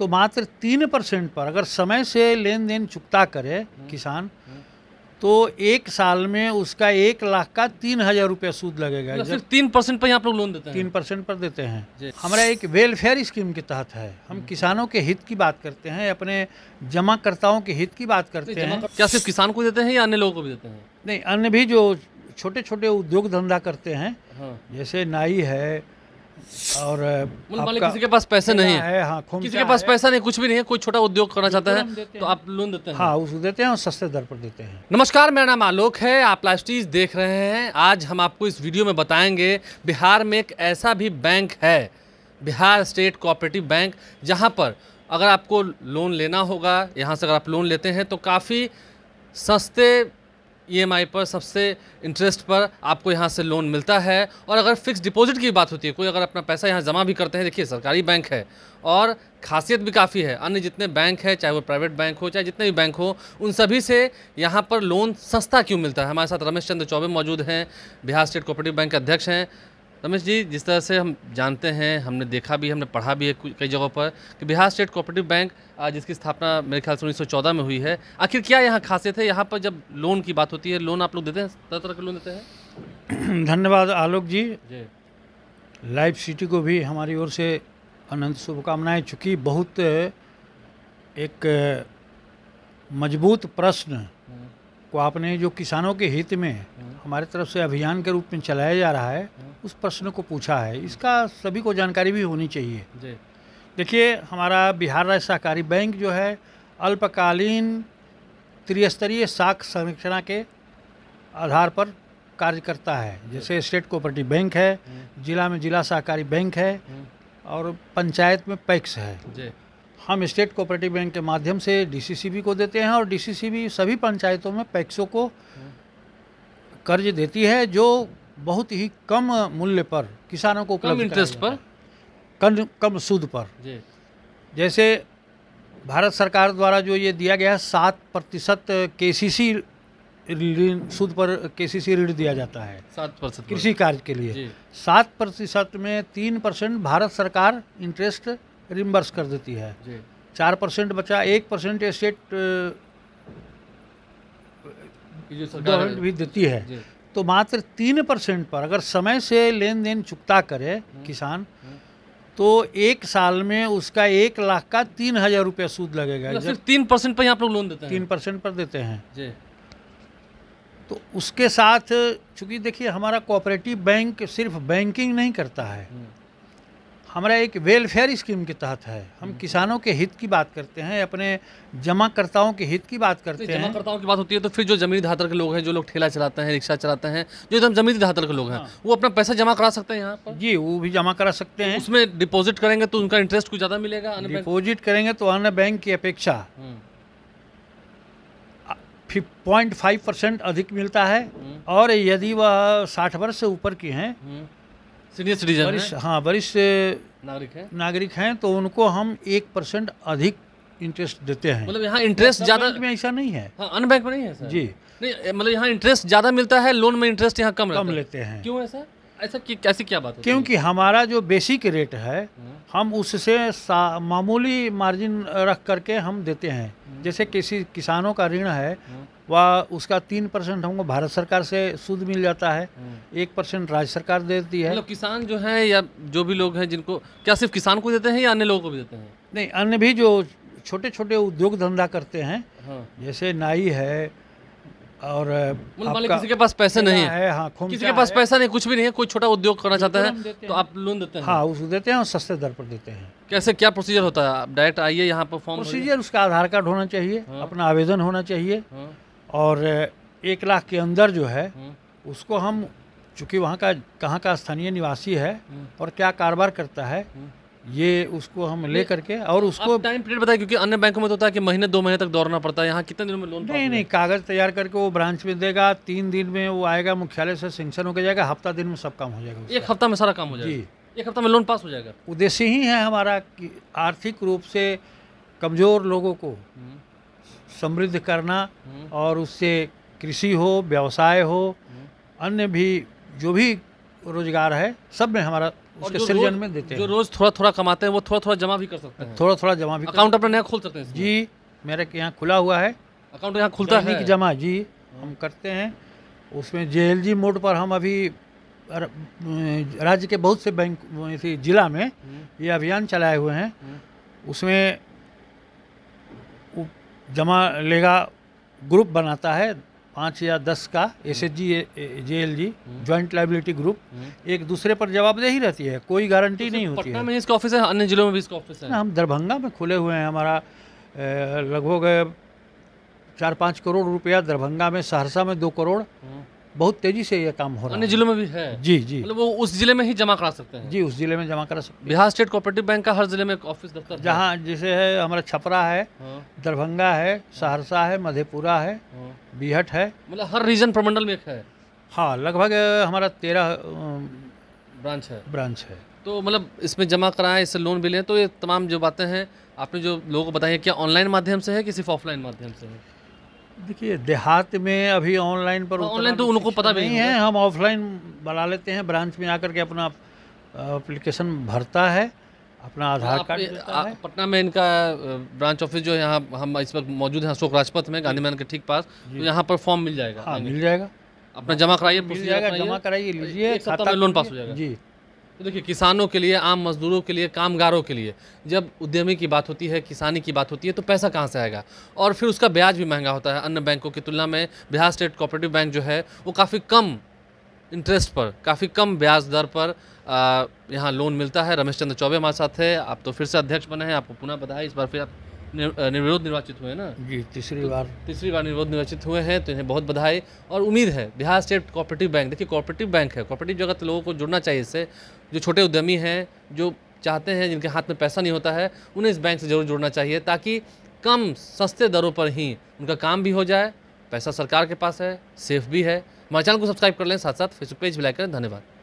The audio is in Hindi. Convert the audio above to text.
तो मात्र तीन परसेंट पर अगर समय से लेन देन चुकता करे हम्म। किसान हम्म। तो एक साल में उसका एक लाख का तीन हजार रुपया सूद लगेगा मतलब सिर्फ तीन परसेंट पर आप लोग लोन देते हैं तीन परसेंट पर देते हैं हमारा एक वेलफेयर स्कीम के तहत है हम हम्म। किसानों के हित की बात करते हैं अपने जमाकर्ताओं के हित की बात तो करते हैं क्या सिर्फ किसान को देते हैं या अन्य लोगों को भी देते हैं नहीं अन्य भी जो छोटे छोटे उद्योग धंधा करते हैं हाँ। जैसे नाई है और मतलब किसी के पास पैसे नहीं है हाँ किसी के पास पैसा नहीं कुछ भी नहीं है कोई छोटा उद्योग करना चाहता है तो आप लोन देते हैं हाँ उसको देते हैं और सस्ते दर पर देते हैं नमस्कार मेरा नाम आलोक है आप लास्टीज देख रहे हैं आज हम आपको इस वीडियो में बताएंगे बिहार में एक ऐसा भी बैंक है बिहार स्टेट कोऑपरेटिव बैंक जहाँ पर अगर आपको लोन लेना होगा यहाँ से अगर आप लोन लेते हैं तो काफ़ी सस्ते ई e पर सबसे इंटरेस्ट पर आपको यहाँ से लोन मिलता है और अगर फिक्स डिपॉजिट की बात होती है कोई अगर अपना पैसा यहाँ जमा भी करते हैं देखिए सरकारी बैंक है और खासियत भी काफ़ी है अन्य जितने बैंक है चाहे वो प्राइवेट बैंक हो चाहे जितने भी बैंक हो उन सभी से यहाँ पर लोन सस्ता क्यों मिलता है हमारे साथ रमेश चंद्र चौबे मौजूद हैं बिहार स्टेट कोऑपरेटिव बैंक के अध्यक्ष हैं रमेश जी जिस तरह से हम जानते हैं हमने देखा भी हमने पढ़ा भी है कई जगहों पर कि बिहार स्टेट कोऑपरेटिव बैंक जिसकी स्थापना मेरे ख्याल से उन्नीस में हुई है आखिर क्या यहाँ खासियत है यहाँ पर जब लोन की बात होती है लोन आप लोग देते हैं तरह तरह के लोन देते हैं धन्यवाद आलोक जी, जी। लाइफ सिटी को भी हमारी ओर से अनंत शुभकामनाएँ चूँकि बहुत एक मजबूत प्रश्न हम्म। को आपने जो किसानों के हित में हम्म। हमारे तरफ से अभियान के रूप में चलाया जा रहा है हम्म। उस प्रश्न को पूछा है इसका सभी को जानकारी भी होनी चाहिए देखिए हमारा बिहार राज्य सहकारी बैंक जो है अल्पकालीन त्रिस्तरीय साख संरक्षणा के आधार पर कार्य करता है जैसे स्टेट कोऑपरेटिव बैंक है हम्म। जिला में जिला सहकारी बैंक है हम्म। और पंचायत में पैक्स है हम स्टेट कोऑपरेटिव बैंक के माध्यम से डीसीसीबी को देते हैं और डीसीसीबी सभी पंचायतों में पैक्सों को हम्म। कर्ज देती है जो बहुत ही कम मूल्य पर किसानों को उपलब्ध इंटरेस्ट पर कम कम सूद पर जैसे भारत सरकार द्वारा जो ये दिया गया सात प्रतिशत के सी सी सूद पर के सी सी ऋण दिया जाता है सात प्रतिशत कृषि कार्य के लिए सात प्रतिशत में तीन परसेंट भारत सरकार इंटरेस्ट रिम्बर्स कर देती है चार परसेंट बचा एक परसेंट स्टेट गवर्नमेंट भी देती है तो मात्र तीन परसेंट पर अगर समय से लेन देन चुकता करे हम्म। किसान हम्म। तो एक साल में उसका एक लाख का तीन हजार रुपया सूद लगेगा मतलब सिर्फ तीन परसेंट पर आप लोग लोन देते हैं तीन परसेंट पर देते हैं जी तो उसके साथ चूंकि देखिए हमारा कोऑपरेटिव बैंक सिर्फ बैंकिंग नहीं करता है हम्म। हमारा एक वेलफेयर स्कीम के तहत है हम हम्म। किसानों के हित की बात करते हैं अपने जमाकर्ताओं के हित की बात तो करते हैं जमाकर्ताओं की बात होती है तो फिर जो जमीन धातर के लोग हैं जो लोग ठेला चलाते हैं रिक्शा चलाते हैं जो एकदम जमीनी धातर के लोग हैं हाँ। वो अपना पैसा जमा करा सकते हैं यहाँ पर जी वो भी जमा करा सकते हैं उसमें डिपोजिट करेंगे तो उनका इंटरेस्ट कुछ ज़्यादा मिलेगा डिपोजिट करेंगे तो अन्य बैंक की अपेक्षा पॉइंट फाइव परसेंट अधिक मिलता है हम्म। और यदि वह साठ वर्ष से ऊपर की हैं हम्म। सीनियर सिटीजन वरिष्ठ हाँ वरिष्ठ नागरिक है नागरिक हैं तो उनको हम एक परसेंट अधिक इंटरेस्ट देते हैं मतलब यहाँ इंटरेस्ट ज़्यादा में ऐसा नहीं है हाँ, अन्य बैंक में नहीं है सर जी नहीं मतलब यहाँ इंटरेस्ट ज़्यादा मिलता है लोन में इंटरेस्ट यहाँ कम कम लेते हैं क्यों ऐसा ऐसा कैसी क्या बात क्योंकि हमारा जो बेसिक रेट है हाँ। हम उससे मामूली मार्जिन रख करके हम देते हैं हम्म। जैसे किसी किसानों का ऋण है हम्म। वह उसका तीन परसेंट हमको भारत सरकार से सूद मिल जाता है हम्म। एक परसेंट राज्य सरकार देती है मतलब किसान जो है या जो भी लोग हैं जिनको क्या सिर्फ किसान को देते हैं या अन्य लोगों को भी देते हैं नहीं अन्य भी जो छोटे छोटे उद्योग धंधा करते हैं हाँ। जैसे नाई है और मतलब किसी के पास पैसे नहीं है हाँ किसी के पास पैसा नहीं कुछ भी नहीं है कोई छोटा उद्योग करना चाहता है तो आप लोन देते हैं हाँ उसको देते हैं और सस्ते दर पर देते हैं कैसे क्या प्रोसीजर होता है आप डायरेक्ट आइए यहाँ पर फॉर्म प्रोसीजर उसका आधार कार्ड होना चाहिए हाँ। अपना आवेदन होना चाहिए हाँ। और एक लाख के अंदर जो है हाँ। उसको हम चूँकि वहाँ का कहाँ का स्थानीय निवासी है और क्या कारोबार करता है ये उसको हम ले करके और उसको टाइम पीरियड बताए क्योंकि अन्य बैंकों में तो होता है कि महीने दो महीने तक दौड़ना पड़ता है यहाँ कितने दिनों में लोन नहीं नहीं कागज़ तैयार करके वो ब्रांच में देगा तीन दिन में वो आएगा मुख्यालय से सेंक्शन होकर जाएगा हफ्ता दिन में सब काम हो जाएगा एक हफ्ता में सारा काम हो जाएगा जी एक हफ्ता में लोन पास हो जाएगा उद्देश्य ही है हमारा कि आर्थिक रूप से कमज़ोर लोगों को हम्म। समृद्ध करना हम्म। और उससे कृषि हो व्यवसाय हो हम्म। अन्य भी जो भी रोजगार है सब में हमारा उसके सृजन में देते हैं जो रोज थोड़ा थोड़ा कमाते हैं वो थोड़ा थोड़ा जमा भी कर सकते हैं थोड़ा थोड़ा जमा भी अकाउंट अपना नया खोल सकते हैं जी मेरे यहाँ खुला हुआ है अकाउंट यहाँ खुलता है जमा जी हम करते हैं उसमें जे मोड पर हम अभी राज्य के बहुत से बैंक इसी जिला में ये अभियान चलाए हुए हैं उसमें जमा लेगा ग्रुप बनाता है पाँच या दस का S H G J L G joint liability group एक दूसरे पर जवाबदेही रहती है कोई गारंटी तो नहीं होती है इसका ऑफिस है अन्य जिलों में भी इसका ऑफिस है हम दरभंगा में खुले हुए हैं हमारा लगभग चार पाँच करोड़ रुपया दरभंगा में सहरसा में दो करोड़ हम्म। बहुत तेजी से यह काम हो रहा है जिलों में भी है जी जी मतलब वो उस जिले में ही जमा करा सकते हैं जी उस जिले में जमा करा सकते हैं बिहार स्टेट कोऑपरेटिव बैंक का हर जिले में एक ऑफिस दफ्तर जहाँ जैसे है हमारा छपरा है हाँ। दरभंगा है सहरसा है मधेपुरा है हाँ। बीहट है मतलब हर रीजन प्रमंडल में एक है हाँ लगभग हमारा तेरह ब्रांच है ब्रांच है तो मतलब इसमें जमा कराएं इससे लोन भी लें तो ये तमाम जो बातें हैं आपने जो लोगों को बताया क्या ऑनलाइन माध्यम से है कि सिर्फ ऑफलाइन माध्यम से है देखिए देहात में अभी ऑनलाइन पर ऑनलाइन तो उनको पता भी नहीं है हम ऑफलाइन बना लेते हैं ब्रांच में आकर के अपना अप्लीकेशन भरता है अपना आधार कार्ड पटना में इनका ब्रांच ऑफिस जो यहाँ हम इस वक्त मौजूद हैं अशोक राजपथ में गांधी मैदान के ठीक पास तो यहाँ पर फॉर्म मिल जाएगा हाँ, मिल जाएगा अपना जमा कराइए जमा कराइए लीजिए लोन पास हो जाएगा जी तो देखिए किसानों के लिए आम मजदूरों के लिए कामगारों के लिए जब उद्यमी की बात होती है किसानी की बात होती है तो पैसा कहाँ से आएगा और फिर उसका ब्याज भी महंगा होता है अन्य बैंकों की तुलना में बिहार स्टेट कोऑपरेटिव बैंक जो है वो काफ़ी कम इंटरेस्ट पर काफ़ी कम ब्याज दर पर यहाँ लोन मिलता है रमेश चंद्र चौबे हमारे साथ है आप तो फिर से अध्यक्ष बने हैं आपको पुनः बताया इस बार फिर आप निर्विरोध निर्वाचित हुए ना जी तीसरी बार तो तीसरी बार निर्विरोध निर्वाचित हुए हैं तो इन्हें बहुत बधाई और उम्मीद है बिहार स्टेट कोऑपरेटिव बैंक देखिए कोऑपरेटिव बैंक है कोऑपरेटिव जगत लोगों को जुड़ना चाहिए इससे जो छोटे उद्यमी हैं जो चाहते हैं जिनके हाथ में पैसा नहीं होता है उन्हें इस बैंक से जरूर जुड़ना चाहिए ताकि कम सस्ते दरों पर ही उनका काम भी हो जाए पैसा सरकार के पास है सेफ भी है हमारे चैनल को सब्सक्राइब कर लें साथ साथ फेसबुक पेज भी लाइक करें धन्यवाद